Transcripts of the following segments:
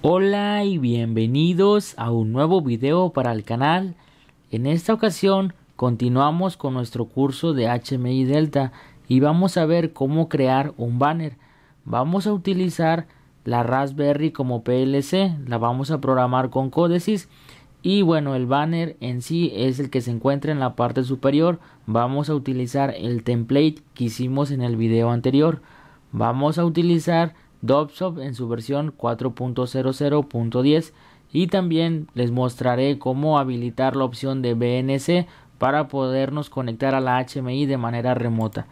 Hola y bienvenidos a un nuevo video para el canal. En esta ocasión continuamos con nuestro curso de HMI Delta y vamos a ver cómo crear un banner. Vamos a utilizar la Raspberry como PLC, la vamos a programar con Codesys y bueno el banner en sí es el que se encuentra en la parte superior. Vamos a utilizar el template que hicimos en el video anterior. Vamos a utilizar Dopsop en su versión 4.00.10 y también les mostraré cómo habilitar la opción de BNC para podernos conectar a la HMI de manera remota.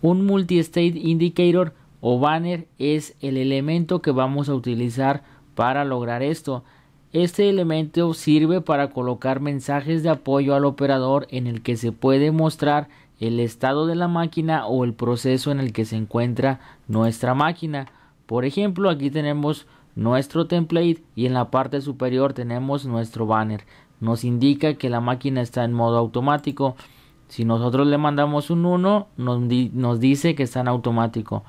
Un multi-state indicator o banner es el elemento que vamos a utilizar para lograr esto. Este elemento sirve para colocar mensajes de apoyo al operador en el que se puede mostrar el estado de la máquina o el proceso en el que se encuentra nuestra máquina. Por ejemplo, aquí tenemos nuestro template y en la parte superior tenemos nuestro banner. Nos indica que la máquina está en modo automático. Si nosotros le mandamos un 1, nos, nos dice que está en automático.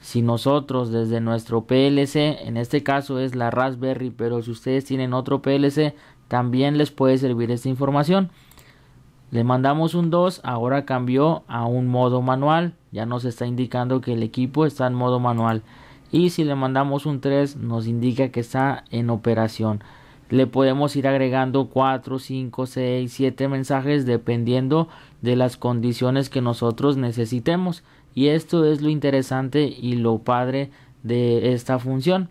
Si nosotros desde nuestro PLC, en este caso es la Raspberry, pero si ustedes tienen otro PLC, también les puede servir esta información. Le mandamos un 2, ahora cambió a un modo manual. Ya nos está indicando que el equipo está en modo manual. Y si le mandamos un 3, nos indica que está en operación. Le podemos ir agregando 4, 5, 6, 7 mensajes dependiendo de las condiciones que nosotros necesitemos. Y esto es lo interesante y lo padre de esta función.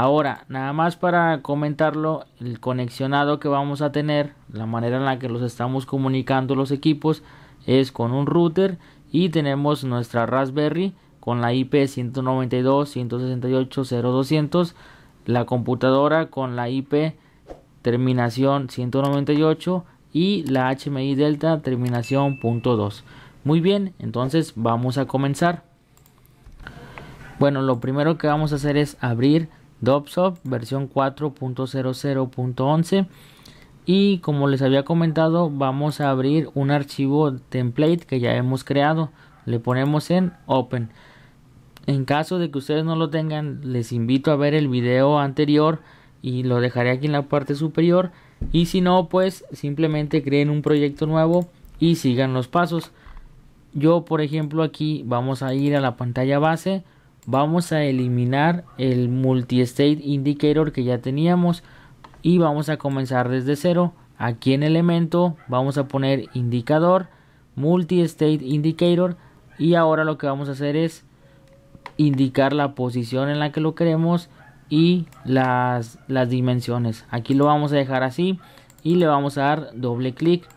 Ahora, nada más para comentarlo, el conexionado que vamos a tener, la manera en la que los estamos comunicando los equipos es con un router y tenemos nuestra Raspberry con la IP 192.168.0.200, la computadora con la IP terminación 198 y la HMI Delta terminación .2. Muy bien, entonces vamos a comenzar. Bueno, lo primero que vamos a hacer es abrir DOPSOP versión 4.00.11 y como les había comentado vamos a abrir un archivo template que ya hemos creado le ponemos en open en caso de que ustedes no lo tengan les invito a ver el video anterior y lo dejaré aquí en la parte superior y si no pues simplemente creen un proyecto nuevo y sigan los pasos yo por ejemplo aquí vamos a ir a la pantalla base vamos a eliminar el multi-state indicator que ya teníamos y vamos a comenzar desde cero aquí en elemento vamos a poner indicador multi-state indicator y ahora lo que vamos a hacer es indicar la posición en la que lo queremos y las, las dimensiones aquí lo vamos a dejar así y le vamos a dar doble clic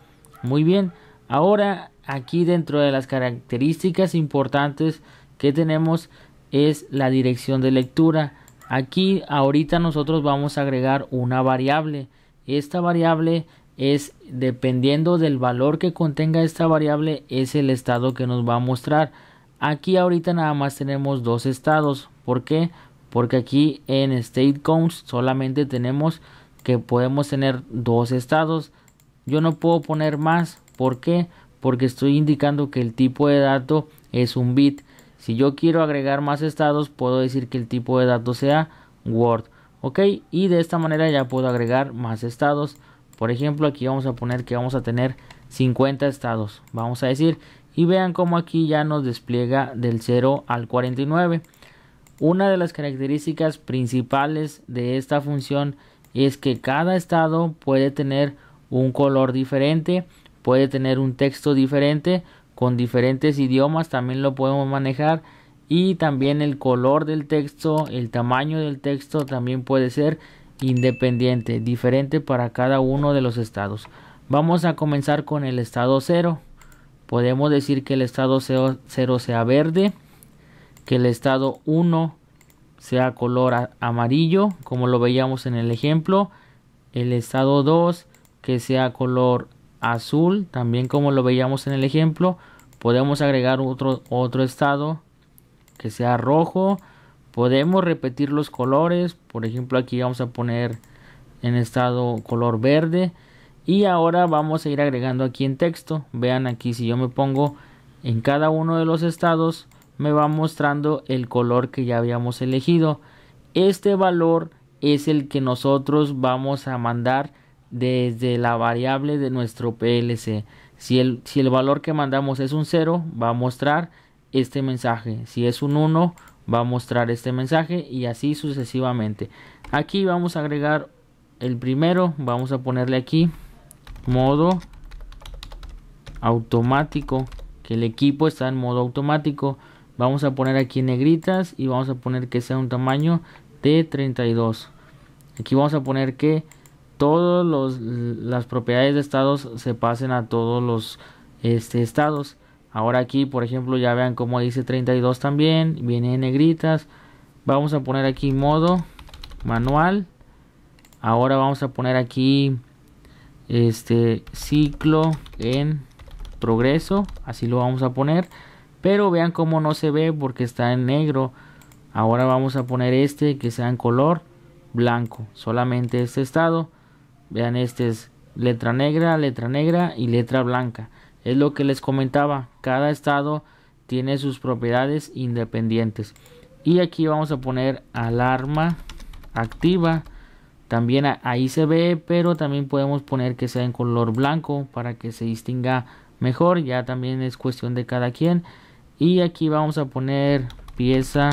muy bien ahora aquí dentro de las características importantes que tenemos es la dirección de lectura. Aquí ahorita nosotros vamos a agregar una variable. Esta variable es dependiendo del valor que contenga esta variable es el estado que nos va a mostrar. Aquí ahorita nada más tenemos dos estados. ¿Por qué? Porque aquí en state counts solamente tenemos que podemos tener dos estados. Yo no puedo poner más. ¿Por qué? Porque estoy indicando que el tipo de dato es un bit. Si yo quiero agregar más estados, puedo decir que el tipo de dato sea Word. Ok, y de esta manera ya puedo agregar más estados. Por ejemplo, aquí vamos a poner que vamos a tener 50 estados. Vamos a decir, y vean cómo aquí ya nos despliega del 0 al 49. Una de las características principales de esta función es que cada estado puede tener un color diferente, puede tener un texto diferente, con diferentes idiomas también lo podemos manejar y también el color del texto, el tamaño del texto también puede ser independiente, diferente para cada uno de los estados. Vamos a comenzar con el estado 0. Podemos decir que el estado 0, sea verde, que el estado 1 sea color amarillo, como lo veíamos en el ejemplo, el estado 2 que sea color azul, también como lo veíamos en el ejemplo, Podemos agregar otro, otro estado que sea rojo. Podemos repetir los colores. Por ejemplo, aquí vamos a poner en estado color verde. Y ahora vamos a ir agregando aquí en texto. Vean aquí si yo me pongo en cada uno de los estados me va mostrando el color que ya habíamos elegido. Este valor es el que nosotros vamos a mandar desde la variable de nuestro PLC. Si el, si el valor que mandamos es un 0, va a mostrar este mensaje. Si es un 1, va a mostrar este mensaje y así sucesivamente. Aquí vamos a agregar el primero. Vamos a ponerle aquí modo automático. Que el equipo está en modo automático. Vamos a poner aquí negritas y vamos a poner que sea un tamaño de 32. Aquí vamos a poner que todas las propiedades de estados se pasen a todos los este, estados. Ahora aquí, por ejemplo, ya vean cómo dice 32 también, viene en negritas. Vamos a poner aquí modo manual. Ahora vamos a poner aquí este ciclo en progreso, así lo vamos a poner. Pero vean cómo no se ve porque está en negro. Ahora vamos a poner este que sea en color blanco, solamente este estado. Vean, este es letra negra, letra negra y letra blanca. Es lo que les comentaba, cada estado tiene sus propiedades independientes. Y aquí vamos a poner alarma activa. También ahí se ve, pero también podemos poner que sea en color blanco para que se distinga mejor. Ya también es cuestión de cada quien. Y aquí vamos a poner pieza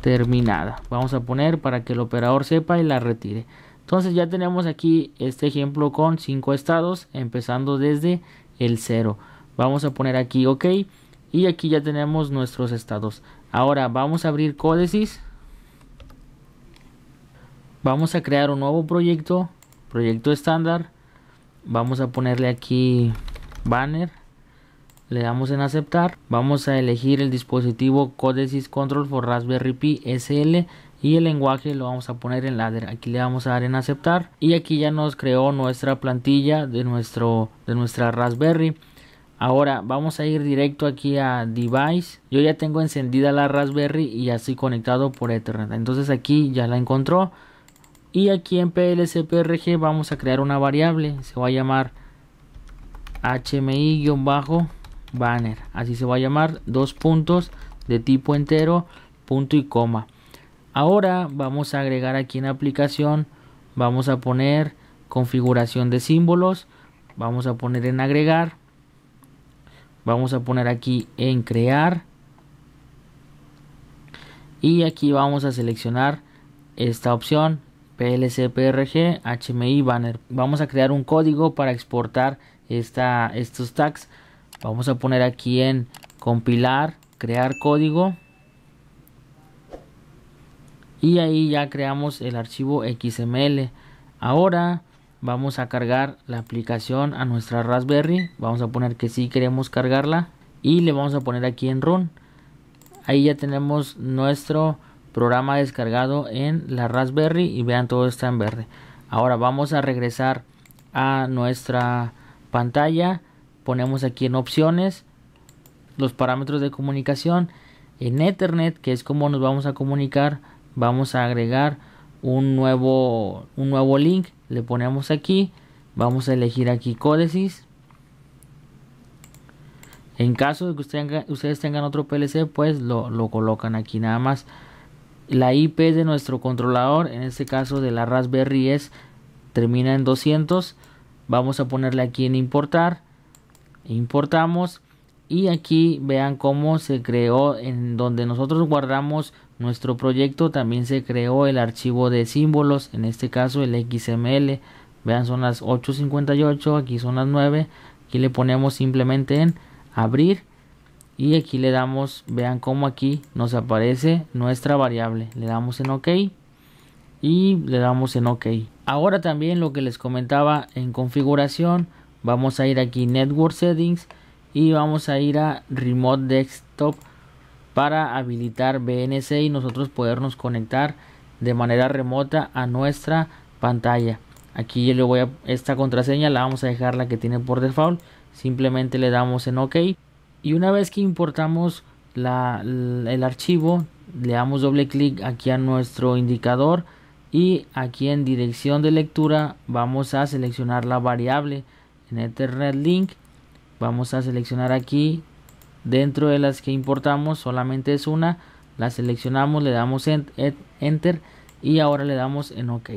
terminada. Vamos a poner para que el operador sepa y la retire. Entonces ya tenemos aquí este ejemplo con 5 estados empezando desde el 0. Vamos a poner aquí OK y aquí ya tenemos nuestros estados. Ahora vamos a abrir códices. Vamos a crear un nuevo proyecto, proyecto estándar. Vamos a ponerle aquí banner le damos en aceptar vamos a elegir el dispositivo Codesys Control for Raspberry Pi SL y el lenguaje lo vamos a poner en ladder aquí le vamos a dar en aceptar y aquí ya nos creó nuestra plantilla de nuestro de nuestra raspberry ahora vamos a ir directo aquí a device yo ya tengo encendida la raspberry y así conectado por ethernet entonces aquí ya la encontró y aquí en plcprg vamos a crear una variable se va a llamar hmi-bajo banner así se va a llamar dos puntos de tipo entero punto y coma ahora vamos a agregar aquí en aplicación vamos a poner configuración de símbolos vamos a poner en agregar vamos a poner aquí en crear y aquí vamos a seleccionar esta opción PLC PRG HMI banner vamos a crear un código para exportar esta, estos tags Vamos a poner aquí en compilar, crear código. Y ahí ya creamos el archivo XML. Ahora vamos a cargar la aplicación a nuestra Raspberry. Vamos a poner que sí queremos cargarla. Y le vamos a poner aquí en Run. Ahí ya tenemos nuestro programa descargado en la Raspberry y vean todo está en verde. Ahora vamos a regresar a nuestra pantalla ponemos aquí en opciones los parámetros de comunicación en Ethernet que es como nos vamos a comunicar vamos a agregar un nuevo un nuevo link le ponemos aquí vamos a elegir aquí códices en caso de que ustedes tengan otro PLC pues lo, lo colocan aquí nada más la IP de nuestro controlador en este caso de la Raspberry es termina en 200 vamos a ponerle aquí en importar importamos y aquí vean cómo se creó en donde nosotros guardamos nuestro proyecto también se creó el archivo de símbolos en este caso el xml vean son las 8.58 aquí son las 9 aquí le ponemos simplemente en abrir y aquí le damos vean cómo aquí nos aparece nuestra variable le damos en ok y le damos en ok ahora también lo que les comentaba en configuración vamos a ir aquí network settings y vamos a ir a remote desktop para habilitar BNC y nosotros podernos conectar de manera remota a nuestra pantalla aquí yo le voy a esta contraseña la vamos a dejar la que tiene por default simplemente le damos en ok y una vez que importamos la, el archivo le damos doble clic aquí a nuestro indicador y aquí en dirección de lectura vamos a seleccionar la variable en Ethernet link vamos a seleccionar aquí dentro de las que importamos solamente es una la seleccionamos le damos enter y ahora le damos en ok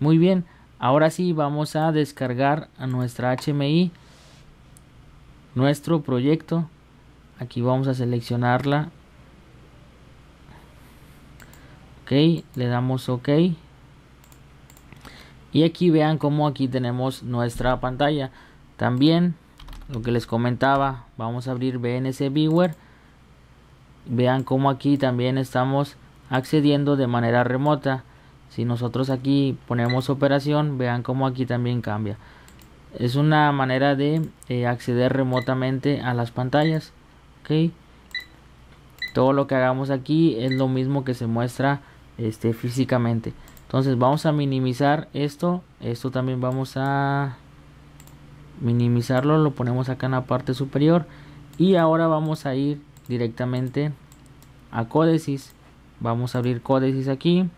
muy bien ahora sí vamos a descargar a nuestra hmi nuestro proyecto aquí vamos a seleccionarla ok le damos ok y aquí vean cómo aquí tenemos nuestra pantalla también lo que les comentaba vamos a abrir VNC Viewer vean cómo aquí también estamos accediendo de manera remota si nosotros aquí ponemos operación vean cómo aquí también cambia es una manera de eh, acceder remotamente a las pantallas ok todo lo que hagamos aquí es lo mismo que se muestra este, físicamente entonces vamos a minimizar esto esto también vamos a minimizarlo lo ponemos acá en la parte superior y ahora vamos a ir directamente a Codesys vamos a abrir Codesys aquí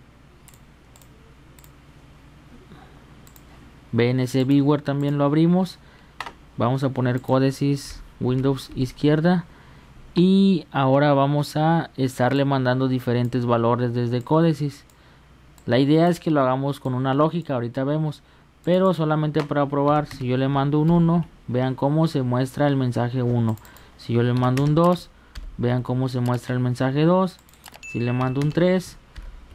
BNC Viewer también lo abrimos vamos a poner Codesys Windows izquierda y ahora vamos a estarle mandando diferentes valores desde Códesis. La idea es que lo hagamos con una lógica, ahorita vemos, pero solamente para probar, si yo le mando un 1, vean cómo se muestra el mensaje 1. Si yo le mando un 2, vean cómo se muestra el mensaje 2. Si le mando un 3,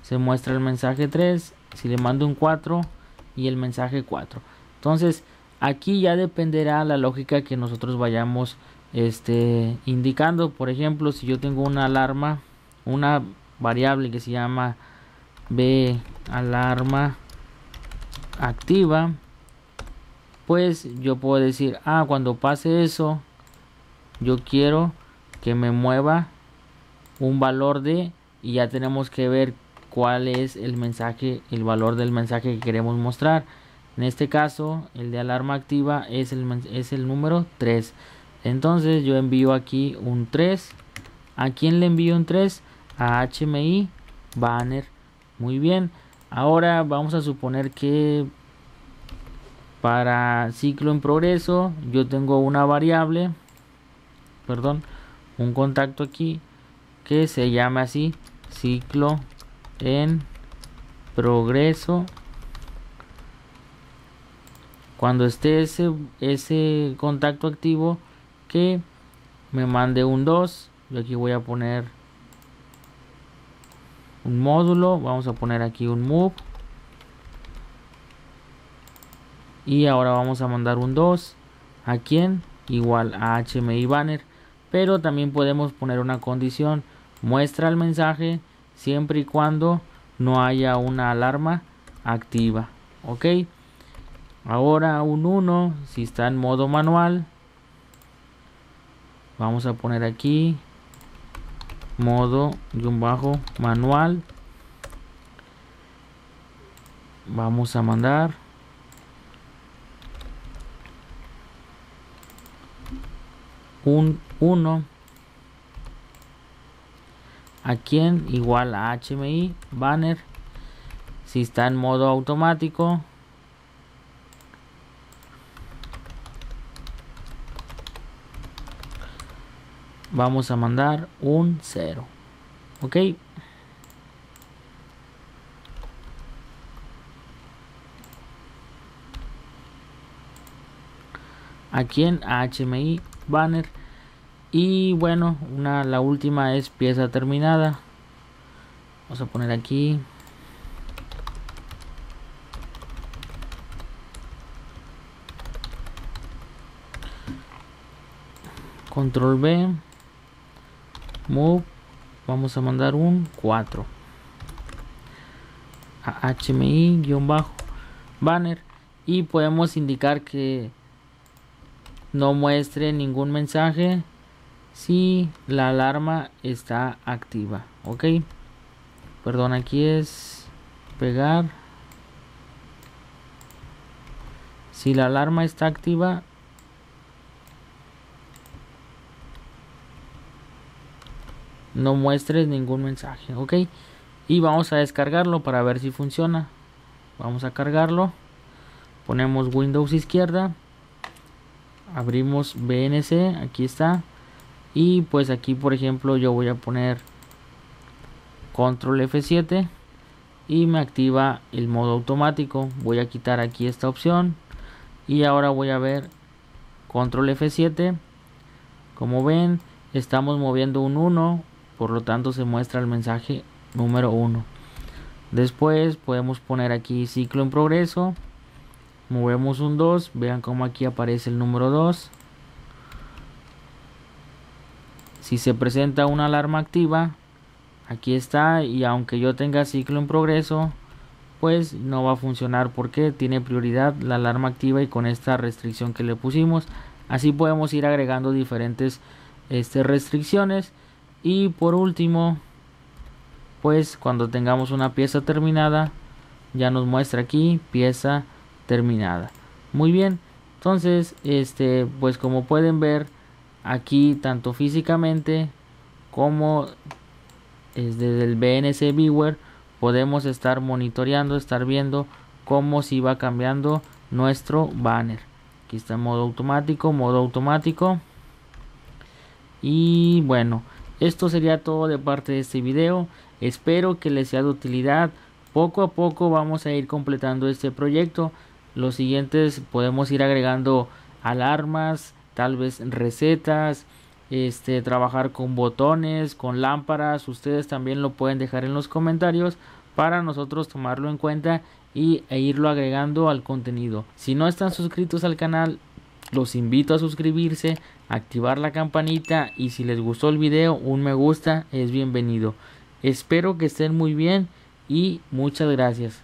se muestra el mensaje 3. Si le mando un 4 y el mensaje 4. Entonces, aquí ya dependerá la lógica que nosotros vayamos este, indicando. Por ejemplo, si yo tengo una alarma, una variable que se llama ve alarma activa pues yo puedo decir ah cuando pase eso yo quiero que me mueva un valor de y ya tenemos que ver cuál es el mensaje el valor del mensaje que queremos mostrar en este caso el de alarma activa es el, es el número 3 entonces yo envío aquí un 3 a quién le envío un 3 a HMI banner muy bien. Ahora vamos a suponer que para ciclo en progreso yo tengo una variable, perdón, un contacto aquí que se llama así ciclo en progreso cuando esté ese, ese contacto activo que me mande un 2 yo aquí voy a poner módulo, vamos a poner aquí un move y ahora vamos a mandar un 2 a quien igual a HMI banner pero también podemos poner una condición muestra el mensaje siempre y cuando no haya una alarma activa ok ahora un 1 si está en modo manual vamos a poner aquí modo un bajo manual vamos a mandar un 1 a quien igual a hmi banner si está en modo automático vamos a mandar un 0 ok aquí en HMI banner y bueno una la última es pieza terminada vamos a poner aquí control B move vamos a mandar un 4 a hmi-banner y podemos indicar que no muestre ningún mensaje si la alarma está activa ok perdón aquí es pegar si la alarma está activa no muestres ningún mensaje ok y vamos a descargarlo para ver si funciona vamos a cargarlo ponemos windows izquierda abrimos bnc aquí está y pues aquí por ejemplo yo voy a poner control f7 y me activa el modo automático voy a quitar aquí esta opción y ahora voy a ver control f7 como ven estamos moviendo un 1 por lo tanto se muestra el mensaje número 1 después podemos poner aquí ciclo en progreso movemos un 2 vean cómo aquí aparece el número 2 si se presenta una alarma activa aquí está y aunque yo tenga ciclo en progreso pues no va a funcionar porque tiene prioridad la alarma activa y con esta restricción que le pusimos así podemos ir agregando diferentes este, restricciones y por último pues cuando tengamos una pieza terminada ya nos muestra aquí pieza terminada muy bien entonces este pues como pueden ver aquí tanto físicamente como desde el BNC Viewer podemos estar monitoreando estar viendo cómo si va cambiando nuestro banner aquí está en modo automático modo automático y bueno esto sería todo de parte de este video. Espero que les sea de utilidad. Poco a poco vamos a ir completando este proyecto. Los siguientes podemos ir agregando alarmas, tal vez recetas, este, trabajar con botones, con lámparas. Ustedes también lo pueden dejar en los comentarios para nosotros tomarlo en cuenta y, e irlo agregando al contenido. Si no están suscritos al canal, los invito a suscribirse, activar la campanita y si les gustó el video un me gusta es bienvenido. Espero que estén muy bien y muchas gracias.